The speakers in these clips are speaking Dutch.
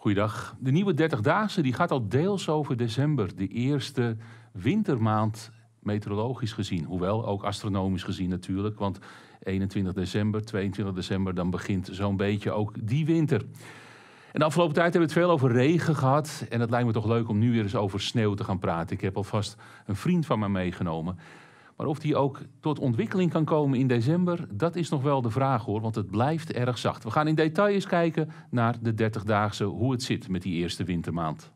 Goeiedag. De nieuwe 30-daagse die gaat al deels over december, de eerste wintermaand meteorologisch gezien. Hoewel ook astronomisch gezien natuurlijk, want 21 december, 22 december, dan begint zo'n beetje ook die winter. En de afgelopen tijd hebben we het veel over regen gehad. En het lijkt me toch leuk om nu weer eens over sneeuw te gaan praten. Ik heb alvast een vriend van mij meegenomen. Maar of die ook tot ontwikkeling kan komen in december, dat is nog wel de vraag hoor, want het blijft erg zacht. We gaan in detail eens kijken naar de 30-daagse, hoe het zit met die eerste wintermaand.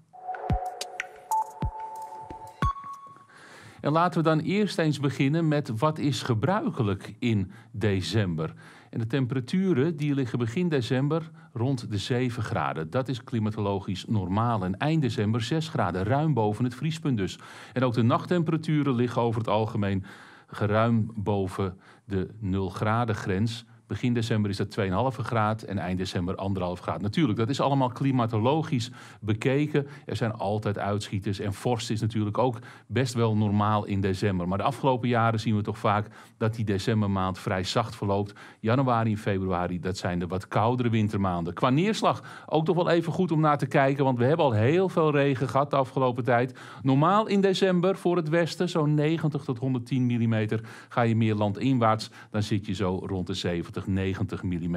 En laten we dan eerst eens beginnen met wat is gebruikelijk in december. En de temperaturen die liggen begin december rond de 7 graden. Dat is klimatologisch normaal. En eind december 6 graden, ruim boven het vriespunt dus. En ook de nachttemperaturen liggen over het algemeen geruim boven de 0 graden grens. Begin december is dat 2,5 graad en eind december 1,5 graad. Natuurlijk, dat is allemaal klimatologisch bekeken. Er zijn altijd uitschieters en vorst is natuurlijk ook best wel normaal in december. Maar de afgelopen jaren zien we toch vaak dat die decembermaand vrij zacht verloopt. Januari en februari, dat zijn de wat koudere wintermaanden. Qua neerslag ook toch wel even goed om naar te kijken, want we hebben al heel veel regen gehad de afgelopen tijd. Normaal in december voor het westen zo'n 90 tot 110 mm. Ga je meer landinwaarts, dan zit je zo rond de 70. 90 mm.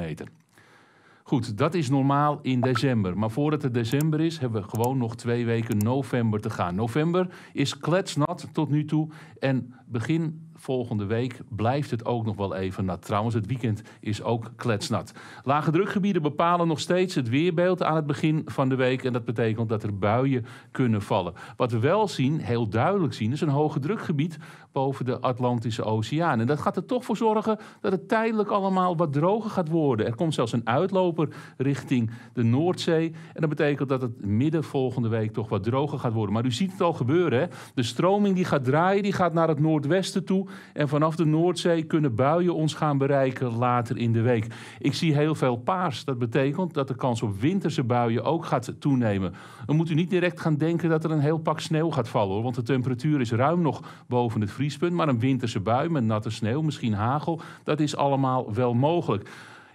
Goed, dat is normaal in december. Maar voordat het december is, hebben we gewoon nog twee weken november te gaan. November is kletsnat tot nu toe. En begin volgende week blijft het ook nog wel even nat. Nou, trouwens, het weekend is ook kletsnat. Lage drukgebieden bepalen nog steeds het weerbeeld aan het begin van de week. En dat betekent dat er buien kunnen vallen. Wat we wel zien, heel duidelijk zien, is een hoge drukgebied boven de Atlantische Oceaan. En dat gaat er toch voor zorgen dat het tijdelijk allemaal wat droger gaat worden. Er komt zelfs een uitloper richting de Noordzee. En dat betekent dat het midden volgende week toch wat droger gaat worden. Maar u ziet het al gebeuren. Hè? De stroming die gaat draaien, die gaat naar het noordwesten toe. En vanaf de Noordzee kunnen buien ons gaan bereiken later in de week. Ik zie heel veel paars. Dat betekent dat de kans op winterse buien ook gaat toenemen. Dan moet u niet direct gaan denken dat er een heel pak sneeuw gaat vallen. want de temperatuur is ruim nog boven het vriespunt. Maar een winterse bui met natte sneeuw, misschien hagel, dat is allemaal wel mogelijk.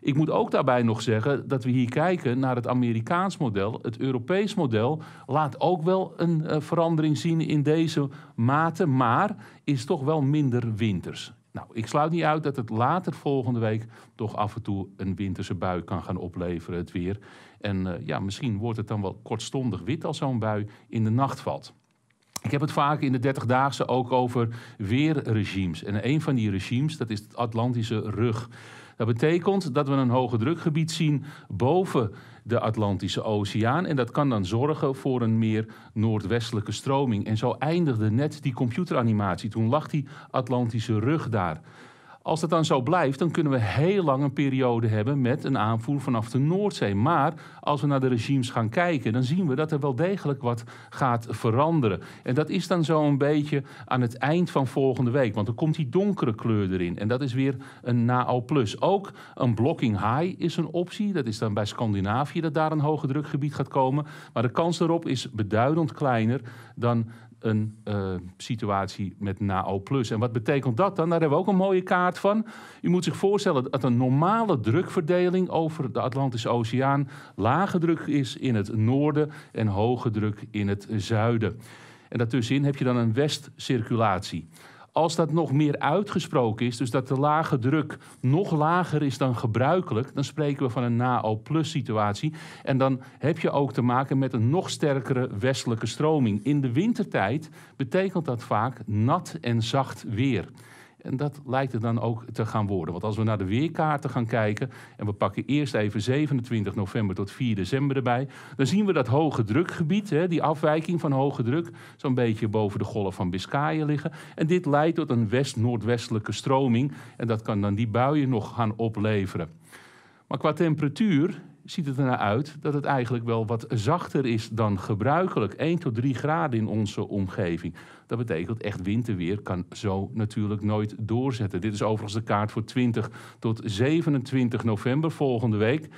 Ik moet ook daarbij nog zeggen dat we hier kijken naar het Amerikaans model. Het Europees model laat ook wel een eh, verandering zien in deze mate, maar is toch wel minder winters. Nou, ik sluit niet uit dat het later volgende week toch af en toe een winterse bui kan gaan opleveren, het weer. En eh, ja, misschien wordt het dan wel kortstondig wit als zo'n bui in de nacht valt. Ik heb het vaak in de 30-daagse ook over weerregimes. En een van die regimes, dat is het Atlantische rug. Dat betekent dat we een hoge drukgebied zien boven de Atlantische Oceaan. En dat kan dan zorgen voor een meer noordwestelijke stroming. En zo eindigde net die computeranimatie. Toen lag die Atlantische rug daar. Als dat dan zo blijft, dan kunnen we heel lang een periode hebben met een aanvoer vanaf de Noordzee. Maar als we naar de regimes gaan kijken, dan zien we dat er wel degelijk wat gaat veranderen. En dat is dan zo een beetje aan het eind van volgende week. Want er komt die donkere kleur erin. En dat is weer een NAO+. Ook een blocking high is een optie. Dat is dan bij Scandinavië dat daar een hoge drukgebied gaat komen. Maar de kans daarop is beduidend kleiner dan een eh, situatie met NAO+. En wat betekent dat dan? Daar hebben we ook een mooie kaart van. U moet zich voorstellen dat een normale drukverdeling over de Atlantische Oceaan lage druk is in het noorden en hoge druk in het zuiden. En daartussenin heb je dan een westcirculatie. Als dat nog meer uitgesproken is, dus dat de lage druk nog lager is dan gebruikelijk, dan spreken we van een NAO-plus situatie. En dan heb je ook te maken met een nog sterkere westelijke stroming. In de wintertijd betekent dat vaak nat en zacht weer. En dat lijkt het dan ook te gaan worden. Want als we naar de weerkaarten gaan kijken, en we pakken eerst even 27 november tot 4 december erbij, dan zien we dat hoge drukgebied, hè, die afwijking van hoge druk, zo'n beetje boven de golf van Biscayen liggen. En dit leidt tot een west-noordwestelijke stroming. En dat kan dan die buien nog gaan opleveren. Maar qua temperatuur ziet het ernaar uit dat het eigenlijk wel wat zachter is dan gebruikelijk. 1 tot 3 graden in onze omgeving. Dat betekent echt winterweer kan zo natuurlijk nooit doorzetten. Dit is overigens de kaart voor 20 tot 27 november volgende week.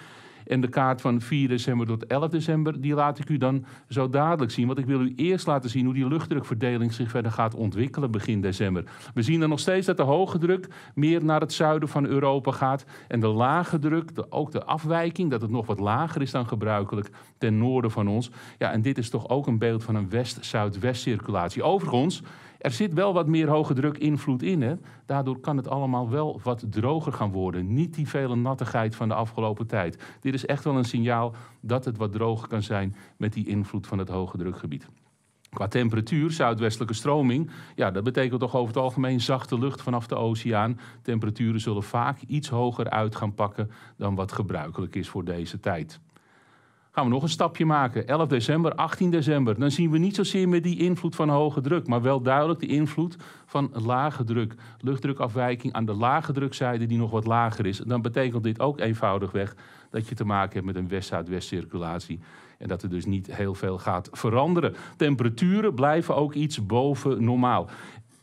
En de kaart van 4 december tot 11 december, die laat ik u dan zo dadelijk zien. Want ik wil u eerst laten zien hoe die luchtdrukverdeling zich verder gaat ontwikkelen begin december. We zien dan nog steeds dat de hoge druk meer naar het zuiden van Europa gaat. En de lage druk, ook de afwijking, dat het nog wat lager is dan gebruikelijk ten noorden van ons. Ja, en dit is toch ook een beeld van een west-zuidwest circulatie. Overigens er zit wel wat meer hoge druk invloed in. Hè? Daardoor kan het allemaal wel wat droger gaan worden. Niet die vele nattigheid van de afgelopen tijd. Dit is echt wel een signaal dat het wat droger kan zijn met die invloed van het hoge drukgebied. Qua temperatuur, zuidwestelijke stroming, ja, dat betekent toch over het algemeen zachte lucht vanaf de oceaan. Temperaturen zullen vaak iets hoger uit gaan pakken dan wat gebruikelijk is voor deze tijd gaan we nog een stapje maken. 11 december, 18 december. Dan zien we niet zozeer meer die invloed van hoge druk, maar wel duidelijk de invloed van lage druk. Luchtdrukafwijking aan de lage drukzijde die nog wat lager is. Dan betekent dit ook eenvoudigweg dat je te maken hebt met een west west circulatie. En dat er dus niet heel veel gaat veranderen. Temperaturen blijven ook iets boven normaal.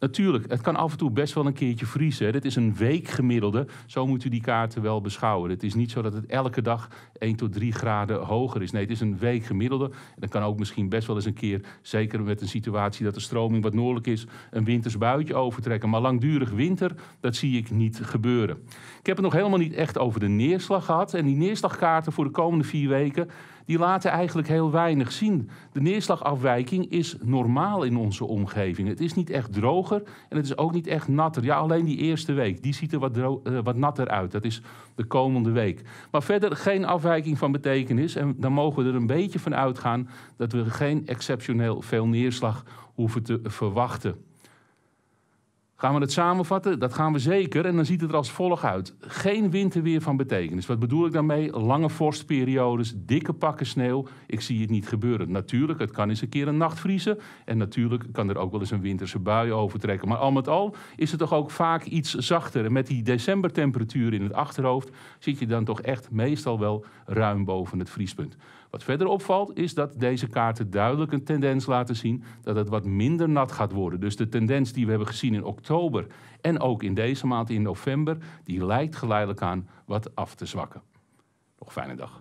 Natuurlijk, het kan af en toe best wel een keertje vriezen. Dit is een week gemiddelde. Zo moet u die kaarten wel beschouwen. Het is niet zo dat het elke dag 1 tot 3 graden hoger is. Nee, het is een week gemiddelde. En dat kan ook misschien best wel eens een keer, zeker met een situatie dat de stroming wat noordelijk is, een wintersbuitje overtrekken. Maar langdurig winter, dat zie ik niet gebeuren. Ik heb het nog helemaal niet echt over de neerslag gehad. En die neerslagkaarten voor de komende vier weken, die laten eigenlijk heel weinig zien. De neerslagafwijking is normaal in onze omgeving. Het is niet echt droger en het is ook niet echt natter. Ja, alleen die eerste week, die ziet er wat, eh, wat natter uit. Dat is de komende week. Maar verder geen afwijking van betekenis. En dan mogen we er een beetje van uitgaan dat we geen exceptioneel veel neerslag hoeven te verwachten. Gaan we het samenvatten? Dat gaan we zeker. En dan ziet het er als volgt uit. Geen winterweer van betekenis. Wat bedoel ik daarmee? Lange vorstperiodes, dikke pakken sneeuw. Ik zie het niet gebeuren. Natuurlijk, het kan eens een keer een nacht vriezen. En natuurlijk kan er ook wel eens een winterse bui overtrekken. Maar al met al is het toch ook vaak iets zachter. En met die decembertemperatuur in het achterhoofd zit je dan toch echt meestal wel ruim boven het vriespunt. Wat verder opvalt is dat deze kaarten duidelijk een tendens laten zien dat het wat minder nat gaat worden. Dus de tendens die we hebben gezien in oktober en ook in deze maand in november, die lijkt geleidelijk aan wat af te zwakken. Nog fijne dag.